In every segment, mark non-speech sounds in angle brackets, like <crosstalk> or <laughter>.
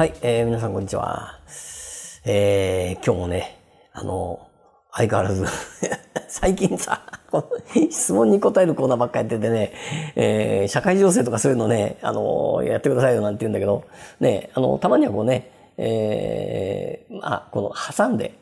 はい、えー、皆さんこんにちは。えー、今日もね、あの、相変わらず <laughs> 最近さ、この質問に答えるコーナーばっかやっててね、えー、社会情勢とかそういうのね、あの、やってくださいよなんて言うんだけど、ね、あの、たまにはこうね、えー、まあ、この、挟んで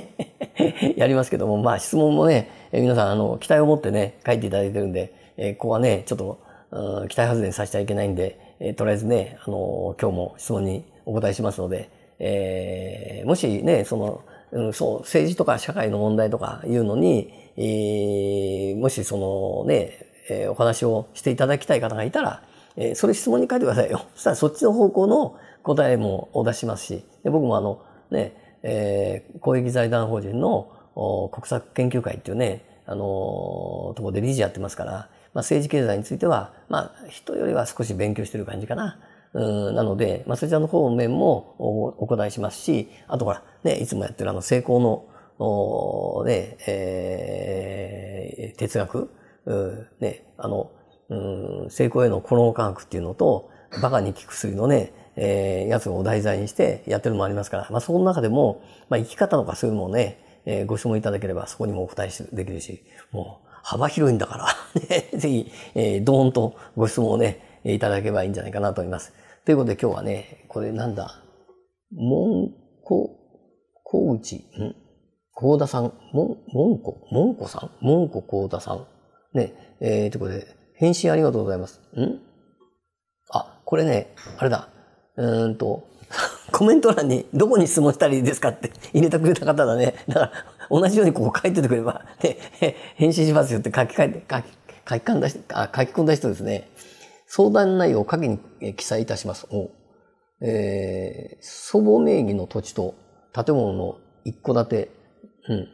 <laughs> やりますけども、まあ、質問もね、え皆さん、あの、期待を持ってね、書いていただいてるんで、えー、ここはね、ちょっと、うん、期待外れにさせちゃいけないんで、えー、とりあえずね、あのー、今日も質問にお答えしますので、えー、もしね、その、うん、そう、政治とか社会の問題とかいうのに、えー、もしそのね、えー、お話をしていただきたい方がいたら、えー、それ質問に書いてくださいよ。<laughs> そしたらそっちの方向の答えもお出しますし、で僕もあの、ね、えー、公益財団法人の国策研究会っていうね、あのー、ところで理事やってますから、まあ、政治経済については、まあ、人よりは少し勉強してる感じかな。うなので、まあ、そちらの方面もお答えしますし、あとほら、ね、いつもやってるあの、成功の、おね、えー、哲学、うね、あの、うん、成功へのコの科学っていうのと、バカに効く薬のね、えー、やつを題材にしてやってるのもありますから、まあ、その中でも、まあ、生き方とかそういうのもね、えー、ご質問いただければそこにもお答えできるし、もう、幅広いんだから、<laughs> ね、ぜひ、えー、ドーンとご質問をね、いただければいいんじゃないかなと思います。ということで今日はね、これなんだ、こ戸、小内、ん高田さん、んこ、もんこさんこ戸高田さん。ね、えー、ということで、返信ありがとうございます。んあ、これね、あれだ、うーんと、<laughs> コメント欄にどこに質問したらいいですかって入れてくれた方だね。だから、同じようにここ書いててくれば、で、<laughs> 返信しますよって書き換えて、書き、書き込んだ人、書き込んだ人ですね。相談内容を下記に記載いたします。おえー、祖母名義の土地と建物の一戸建て、うん。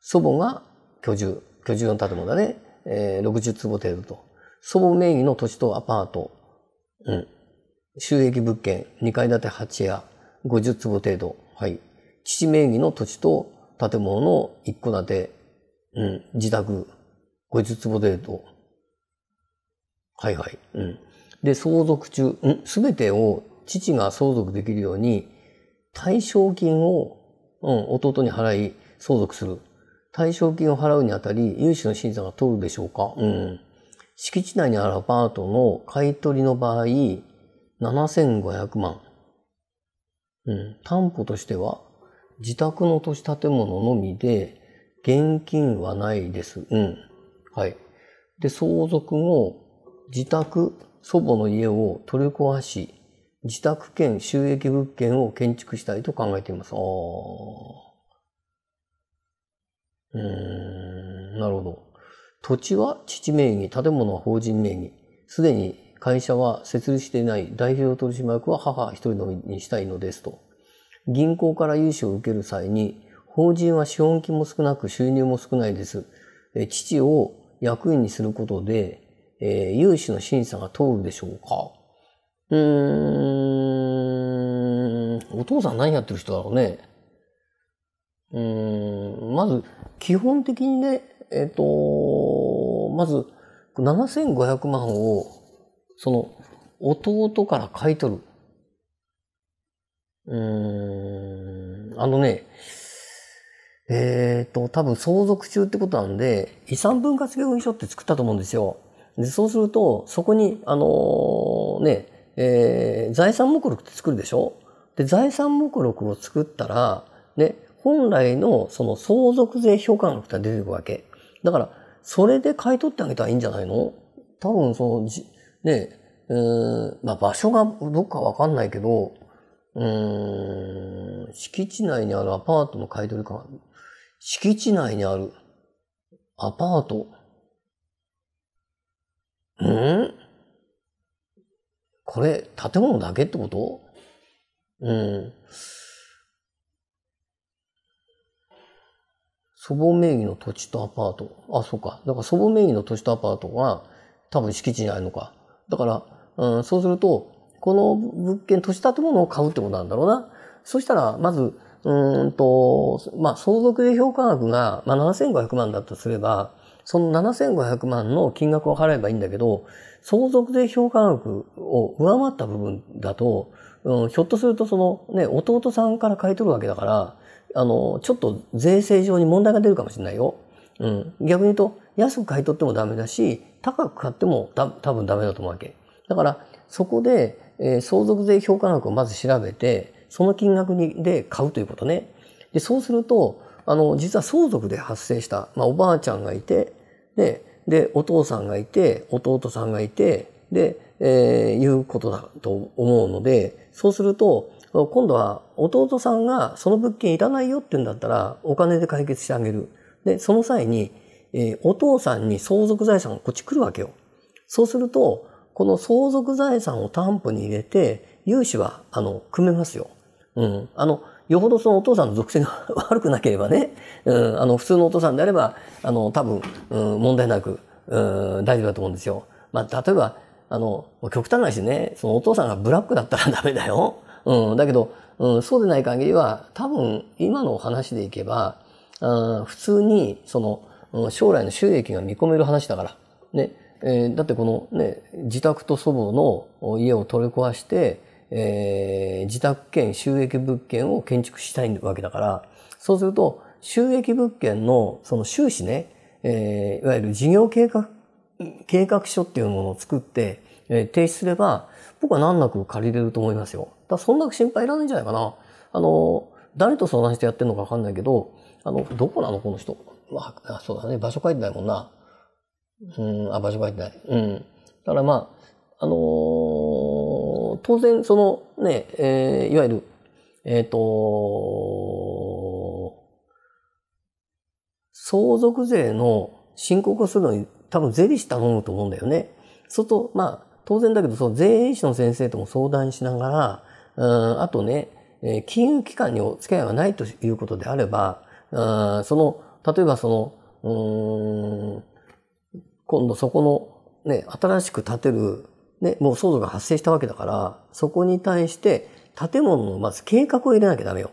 祖母が居住、居住の建物だね。えー、60坪程度と。祖母名義の土地とアパート、うん。収益物件、2階建て8屋、50坪程度。はい。父名義の土地と建物の一戸建て、うん、自宅、五つ坪程度。はいはい。うん。で、相続中、す、う、べ、ん、てを父が相続できるように、対象金を、うん、弟に払い、相続する。対象金を払うにあたり、融資の審査が通るでしょうか。うん。敷地内にあるアパートの買い取りの場合、7500万。うん。担保としては、自宅の都市建物のみで、現金はないです。うん。はい。で、相続後、自宅、祖母の家を取り壊し、自宅兼収益物件を建築したいと考えています。ああ。うん、なるほど。土地は父名義、建物は法人名義。すでに会社は設立していない代表取締役は母一人のみにしたいのですと。銀行から融資を受ける際に、法人は資本金も少なく収入も少ないです。え父を役員にすることで、えー、融資の審査が通るでしょうかうーん、お父さん何やってる人だろうね。うん、まず、基本的にね、えっ、ー、と、まず、7500万を、その、弟から買い取る。うん、あのね、えっ、ー、と、多分相続中ってことなんで、遺産分割協議書って作ったと思うんですよ。で、そうすると、そこに、あのー、ね、えー、財産目録って作るでしょで、財産目録を作ったら、ね、本来のその相続税評価額って出てくるわけ。だから、それで買い取ってあげたらいいんじゃないの多分、その、ね、うん、まあ場所がどっかわかんないけど、うん、敷地内にあるアパートの買取か。格。敷地内にあるアパート。うんこれ、建物だけってことうん。祖母名義の土地とアパート。あ、そうか。だから祖母名義の土地とアパートは多分敷地にあるのか。だから、うん、そうすると、この物件、土地建物を買うってことなんだろうな。そしたら、まず、うんと、まあ、相続税評価額が、まあ、7500万だとすれば、その7500万の金額を払えばいいんだけど、相続税評価額を上回った部分だと、うん、ひょっとするとそのね、弟さんから買い取るわけだから、あの、ちょっと税制上に問題が出るかもしれないよ。うん。逆に言うと、安く買い取ってもダメだし、高く買っても多分ダメだと思うわけ。だから、そこで、えー、相続税評価額をまず調べて、その金額にで買うということね。で、そうすると、あの、実は相続で発生した、まあ、おばあちゃんがいて、で、で、お父さんがいて、弟さんがいて、で、えー、いうことだと思うので、そうすると、今度は弟さんがその物件いらないよって言うんだったら、お金で解決してあげる。で、その際に、えー、お父さんに相続財産がこっち来るわけよ。そうすると、この相続財産を担保に入れて、融資は、あの、組めますよ。うん。あの、よほどそのお父さんの属性が <laughs> 悪くなければね、うん、あの、普通のお父さんであれば、あの、多分、うん、問題なく、うん、大丈夫だと思うんですよ。まあ、例えば、あの、極端な話ね、そのお父さんがブラックだったら <laughs> ダメだよ。うん、だけど、うん、そうでない限りは、多分、今のお話でいけば、うん、普通に、その、将来の収益が見込める話だから。ね。えー、だってこのね、自宅と祖母の家を取り壊して、えー、自宅兼収益物件を建築したいわけだから、そうすると、収益物件のその収支ね、えー、いわゆる事業計画、計画書っていうものを作って、えー、提出すれば、僕は難なく借りれると思いますよ。だそんな心配いらないんじゃないかな。あの、誰と相談してやってるのかわかんないけど、あの、どこなのこの人。まあ、そうだね。場所書いてないもんな。うん、あ、場所場じゃない。うん。だからまあ、あのー、当然、そのね、えー、いわゆる、えっ、ー、と相続税の申告をするのに多分税理士頼むと思うんだよね。そうと、まあ、当然だけど、その税理士の先生とも相談しながら、うん、あとね、え金融機関にお付き合いはないということであれば、ん、その、例えばその、うん、今度そこの、ね、新しく建てる、ね、もう相続が発生したわけだから、そこに対して建物のまず計画を入れなきゃダメよ。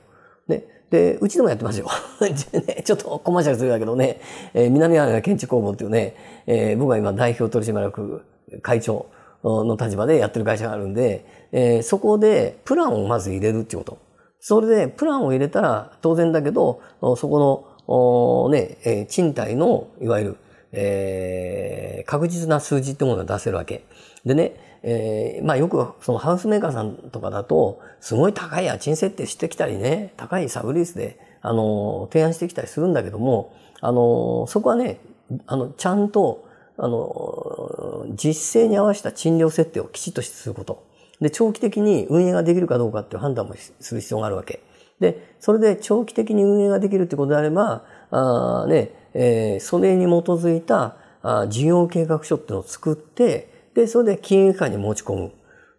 ね。で、うちでもやってますよ。<laughs> ちょっとコマーシャルするだけどね、えー、南ア建築工房っていうね、えー、僕は今代表取締役会長の立場でやってる会社があるんで、えー、そこでプランをまず入れるってこと。それでプランを入れたら当然だけど、そこの、ね、え賃貸の、いわゆるえー、確実な数字ってものが出せるわけ。でね、えー、まあよくそのハウスメーカーさんとかだと、すごい高い家賃設定してきたりね、高いサブリースで、あの、提案してきたりするんだけども、あの、そこはね、あの、ちゃんと、あの、実勢に合わせた賃料設定をきちっとすること。で、長期的に運営ができるかどうかっていう判断もする必要があるわけ。で、それで長期的に運営ができるってことであれば、あね、えー、それに基づいたあ事業計画書っていうのを作って、で、それで金融機関に持ち込む。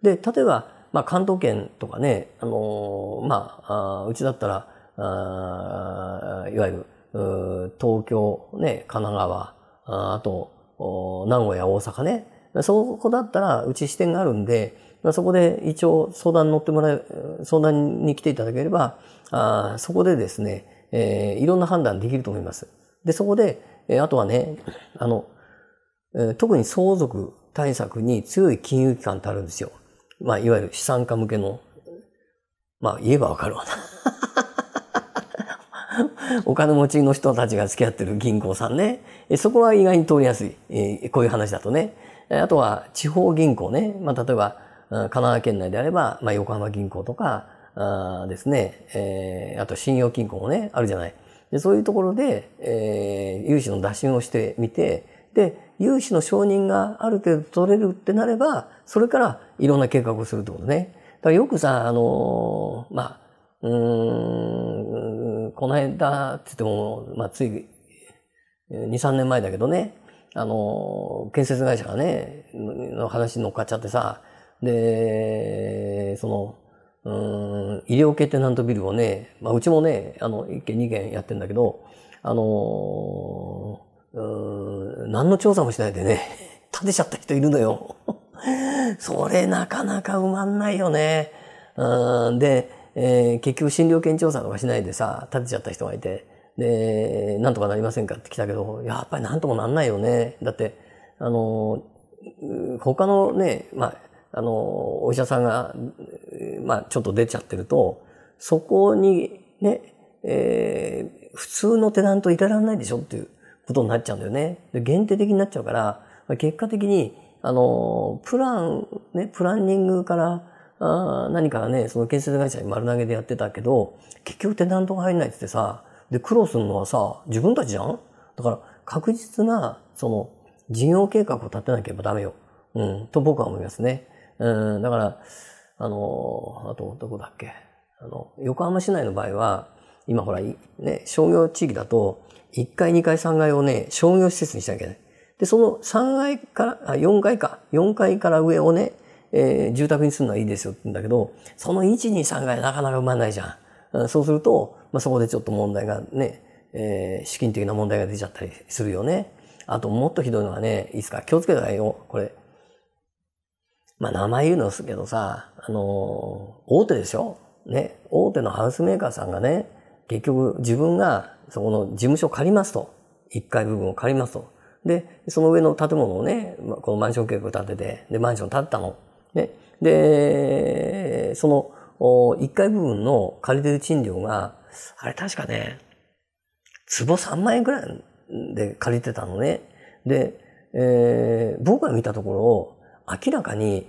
で、例えば、まあ、関東圏とかね、あのー、まあ、あうちだったら、あいわゆる、東京、ね、神奈川、ああと、名古屋、大阪ね。そこだったら、うち支店があるんで、そこで一応相談に乗ってもらえ、相談に来ていただければ、あそこでですね、えー、いろんな判断できると思います。で、そこで、えあとはね、あの、え特に相続対策に強い金融機関ってあるんですよ。まあ、いわゆる資産家向けの、まあ、言えばわかるわな。<laughs> お金持ちの人たちが付き合ってる銀行さんね。そこは意外に通りやすい。えこういう話だとね。あとは地方銀行ね。まあ、例えば、神奈川県内であれば、まあ、横浜銀行とか、あですね、えー、あと信用金庫もね、あるじゃない。でそういうところで、えー、融資の打診をしてみて、で、融資の承認がある程度取れるってなれば、それからいろんな計画をするってことね。だからよくさ、あのー、まあ、うん、この間って言っても、まあ、つい、2、3年前だけどね、あの、建設会社がね、の話に乗っかっちゃってさ、で、その、うん、医療系テナントビルをね、まあ、うちもね、あの、1軒2軒やってんだけど、あのー、う何の調査もしないでね、建てちゃった人いるのよ。<laughs> それなかなか埋まんないよね。うで、えー、結局診療券調査とかしないでさ、建てちゃった人がいて、で、なんとかなりませんかって来たけど、やっぱりなんともなんないよね。だって、あの、他のね、まあ、あの、お医者さんがまあ、ちょっと出ちゃってると、そこにね、えー、普通のテナントいられないでしょっていうことになっちゃうんだよね。で限定的になっちゃうから、まあ、結果的に、あの、プラン、ね、プランニングから、あ何からね、その建設会社に丸投げでやってたけど、結局テナントが入んないってってさ、で、苦労するのはさ、自分たちじゃんだから、確実な、その、事業計画を立てなければダメよ。うん、と僕は思いますね。うん、だから、あの、あと、どこだっけ。あの、横浜市内の場合は、今ほら、ね、商業地域だと、1階、2階、3階をね、商業施設にしなきゃいけない。で、その3階から、あ、4階か、4階から上をね、えー、住宅にするのはいいですよって言うんだけど、その1、2、3階なかなか埋まらないじゃん。そうすると、まあ、そこでちょっと問題がね、えー、資金的な問題が出ちゃったりするよね。あと、もっとひどいのはね、いいすか、気をつけたらいいよ、これ。まあ名前言うのですけどさ、あのー、大手ですよ。ね、大手のハウスメーカーさんがね、結局自分がそこの事務所借りますと。1階部分を借りますと。で、その上の建物をね、このマンション計画建てて、で、マンション建ったの。ね。で、その、1階部分の借りてる賃料が、あれ確かね、坪3万円くらいで借りてたのね。で、えー、僕が見たところ、明らかに、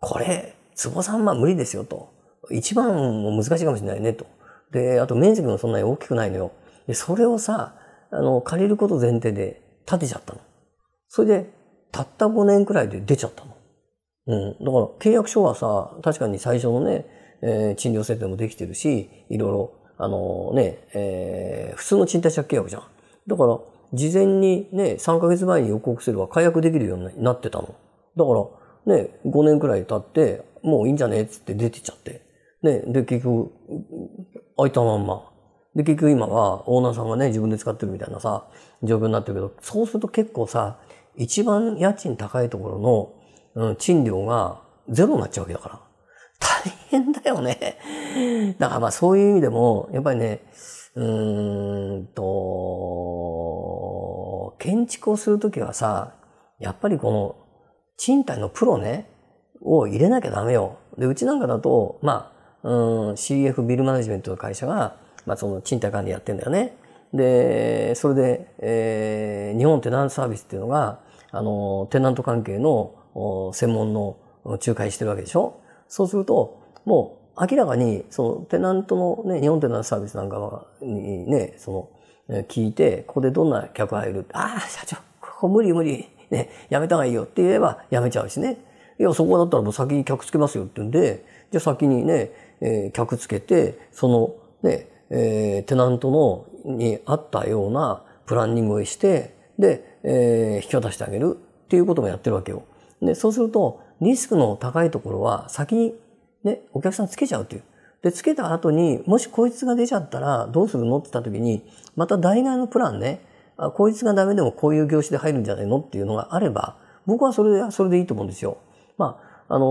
これ、坪さんは無理ですよと。一番も難しいかもしれないねと。で、あと面積もそんなに大きくないのよ。で、それをさ、あの、借りること前提で建てちゃったの。それで、たった5年くらいで出ちゃったの。うん。だから、契約書はさ、確かに最初のね、えー、賃料設定もできてるし、いろいろ、あのね、えー、普通の賃貸借契約じゃん。だから、事前にね、3ヶ月前に予告すれば解約できるようになってたの。だから、ね、5年くらい経って、もういいんじゃねえっつって出てっちゃって。ね、で、結局、開いたまんま。で、結局今はオーナーさんがね、自分で使ってるみたいなさ、状況になってるけど、そうすると結構さ、一番家賃高いところの、うん、賃料がゼロになっちゃうわけだから。大変だよね。だからまあそういう意味でも、やっぱりね、うーんと、建築をするときはさ、やっぱりこの、賃貸のプロね、を入れなきゃダメよ。で、うちなんかだと、まあ、うん、CF ビルマネジメントの会社が、まあ、その賃貸管理やってんだよね。で、それで、えー、日本テナントサービスっていうのが、あの、テナント関係の専門の仲介してるわけでしょそうすると、もう明らかに、そのテナントのね、日本テナントサービスなんかにね、その、聞いて、ここでどんな客がいるああ、社長、ここ無理無理。ね、やめた方がいいよって言えばやめちゃうしね。いや、そこだったらもう先に客つけますよって言うんで、じゃあ先にね、えー、客つけて、そのね、えー、テナントの、に合ったようなプランニングをして、で、えー、引き渡してあげるっていうこともやってるわけよ。で、そうすると、リスクの高いところは先にね、お客さんつけちゃうという。で、つけた後に、もしこいつが出ちゃったらどうするのって言った時に、また代替のプランね、あ、効率がダメでもこういう業種で入るんじゃないのっていうのがあれば、僕はそれで、それでいいと思うんですよ。まあ、あの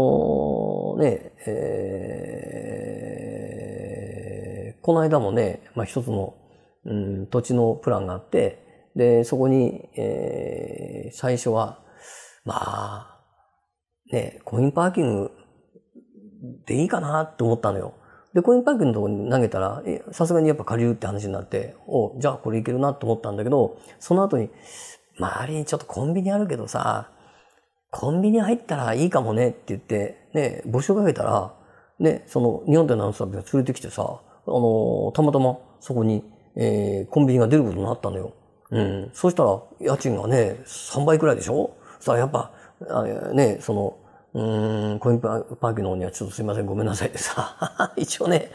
ー、ね、えー、この間もね、まあ一つの、うん、土地のプランがあって、で、そこに、えー、最初は、まあ、ね、コインパーキングでいいかなって思ったのよ。で、コインパックのところに投げたら、さすがにやっぱ下流って話になって、おじゃあこれいけるなと思ったんだけど、その後に、周りにちょっとコンビニあるけどさ、コンビニ入ったらいいかもねって言って、ね、募集かけたら、ね、その日本でのアナウンが連れてきてさ、あのたまたまそこに、えー、コンビニが出ることになったのよ。うん。そしたら、家賃がね、3倍くらいでしょそしやっぱ、あね、その、うん、コインパーキーの方にはちょっとすいません、ごめんなさいでさ、<laughs> 一応ね、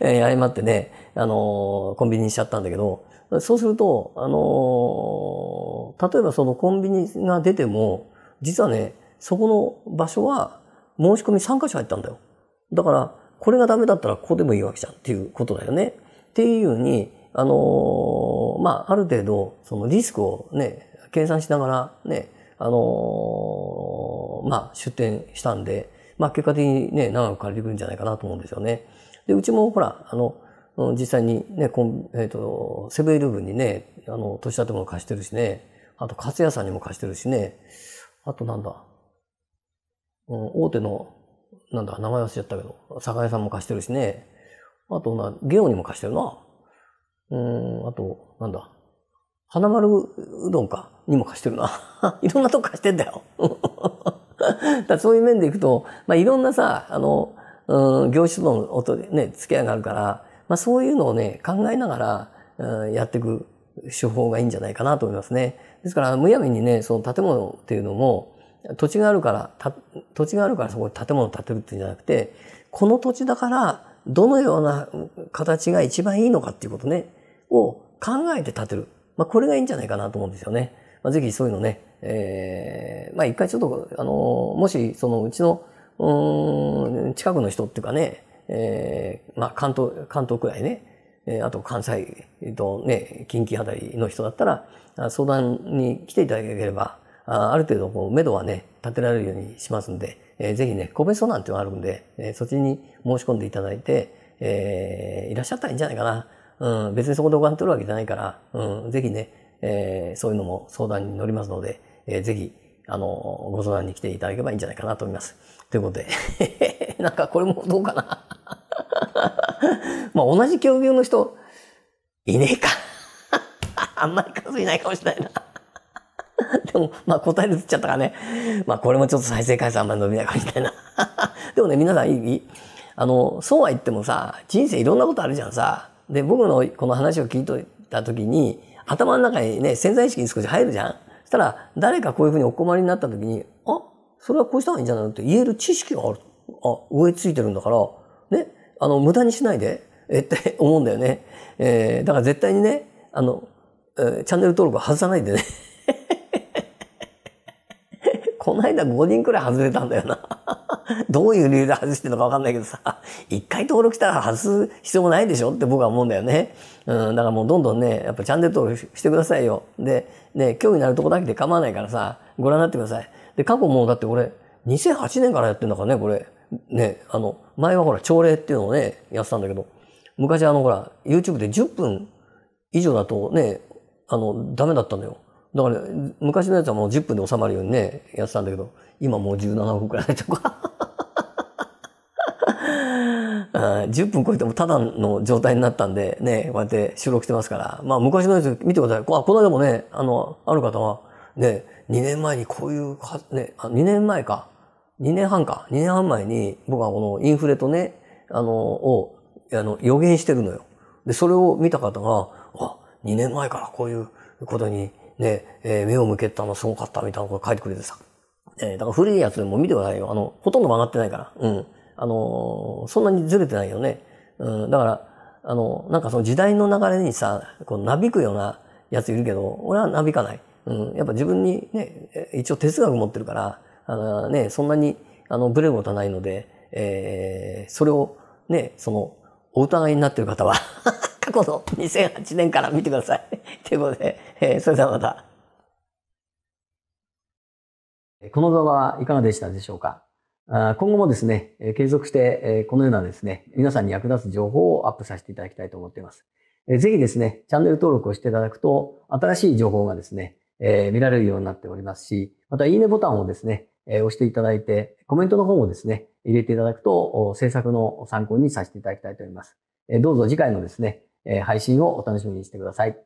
え謝ってね、あのー、コンビニにしちゃったんだけど、そうすると、あのー、例えばそのコンビニが出ても、実はね、そこの場所は申し込み3箇所入ったんだよ。だから、これがダメだったらここでもいいわけじゃんっていうことだよね。っていうふうに、あのまあ、ある程度、そのリスクをね、計算しながら、ね、あのまあ、出店したんで、まあ、結果的にね、長く借りてくるんじゃないかなと思うんですよね。で、うちもほら、あの、実際にね、えっ、ー、と、セブンイレブンにね、あの、年建物貸してるしね、あと、カツ屋さんにも貸してるしね、あとなんだ、うん、大手の、なんだ、名前忘れちゃったけど、酒屋さんも貸してるしね、あとな、ゲオにも貸してるな。うん、あと、なんだ、花丸うどんか、にも貸してるな。<laughs> いろんなとこ貸してんだよ。<laughs> だそういう面でいくと、まあ、いろんなさ、あの、うん、業種との音でね、付き合いがあるから、まあ、そういうのをね、考えながら、うん、やっていく手法がいいんじゃないかなと思いますね。ですから、むやみにね、その建物っていうのも、土地があるから、土地があるからそこに建物を建てるっていうんじゃなくて、この土地だから、どのような形が一番いいのかっていうことね、を考えて建てる。まあ、これがいいんじゃないかなと思うんですよね。まあ、ぜひそういうのね、えー、まあ一回ちょっと、あの、もし、そのうちの、うん、近くの人っていうかね、えー、まあ関東、関東くらいね、えー、あと関西とね、近畿あたりの人だったら、相談に来ていただければ、あある程度、こう、目処はね、立てられるようにしますんで、えー、ぜひね、個別相談っていうのがあるんで、えー、そっちに申し込んでいただいて、えー、いらっしゃったらいいんじゃないかな。うん、別にそこでお金取るわけじゃないから、うん、ぜひね、えー、そういうのも相談に乗りますので、えー、ぜひ、あの、ご相談に来ていただければいいんじゃないかなと思います。ということで、<laughs> なんかこれもどうかな。<laughs> まあ、同じ境遇の人、いねえか。<laughs> あんまり数いないかもしれないな。でも、まあ答えるつっちゃったからね。まあこれもちょっと再生回数あんまり伸びないかもしれないな。でもね、皆さんいいあの、そうは言ってもさ、人生いろんなことあるじゃんさ。で、僕のこの話を聞いといた時に、頭の中にね、潜在意識に少し入るじゃん。そしたら、誰かこういうふうにお困りになった時に、あ、それはこうした方がいいんじゃないのって言える知識がある。あ、植え付いてるんだから、ね、あの、無駄にしないで、えって思うんだよね。えー、だから絶対にね、あの、えー、チャンネル登録は外さないでね。この間5人くらい外れたんだよな。<laughs> どういう理由で外してるのかわかんないけどさ、一回登録したら外す必要もないでしょって僕は思うんだよね。うん、だからもうどんどんね、やっぱチャンネル登録してくださいよ。で、ね、興味のあるとこだけで構わないからさ、ご覧になってください。で、過去もうだって俺、2008年からやってんだからね、これ。ね、あの、前はほら、朝礼っていうのをね、やってたんだけど、昔あのほら、YouTube で10分以上だとね、あの、ダメだったんだよ。だから、昔のやつはもう10分で収まるようにね、やってたんだけど、今もう17分くらいとか。10 <laughs> 分超えてもただの状態になったんで、ね、こうやって収録してますから。まあ昔のやつ見てください。この間もね、あの、ある方は、ね、2年前にこういうか、ね、あ2年前か。2年半か。2年半前に僕はこのインフレとね、あの、を、あの、予言してるのよ。で、それを見た方が、あ、2年前からこういうことにね、えー、目を向けたのすごかったみたいなこと書いてくれてさ。えー、だから古いやつでも見てくださいよ。あの、ほとんど曲がってないから。うん。あのー、そんなにずれてないよね。うん、だから、あの、なんかその時代の流れにさ、こう、なびくようなやついるけど、俺はなびかない。うん、やっぱ自分にね、一応哲学持ってるから、あのね、そんなに、あの、ブレることはないので、えー、それを、ね、その、お疑いになってる方は <laughs> 過去の2008年から見てください。<laughs> ということで、えー、それではまた。この動画はいかがでしたでしょうか今後もですね、継続して、このようなですね、皆さんに役立つ情報をアップさせていただきたいと思っています。ぜひですね、チャンネル登録をしていただくと、新しい情報がですね、え見られるようになっておりますし、また、いいねボタンをですね、え押していただいて、コメントの方もですね、入れていただくと、制作の参考にさせていただきたいと思います。えどうぞ次回のですね、え配信をお楽しみにしてください。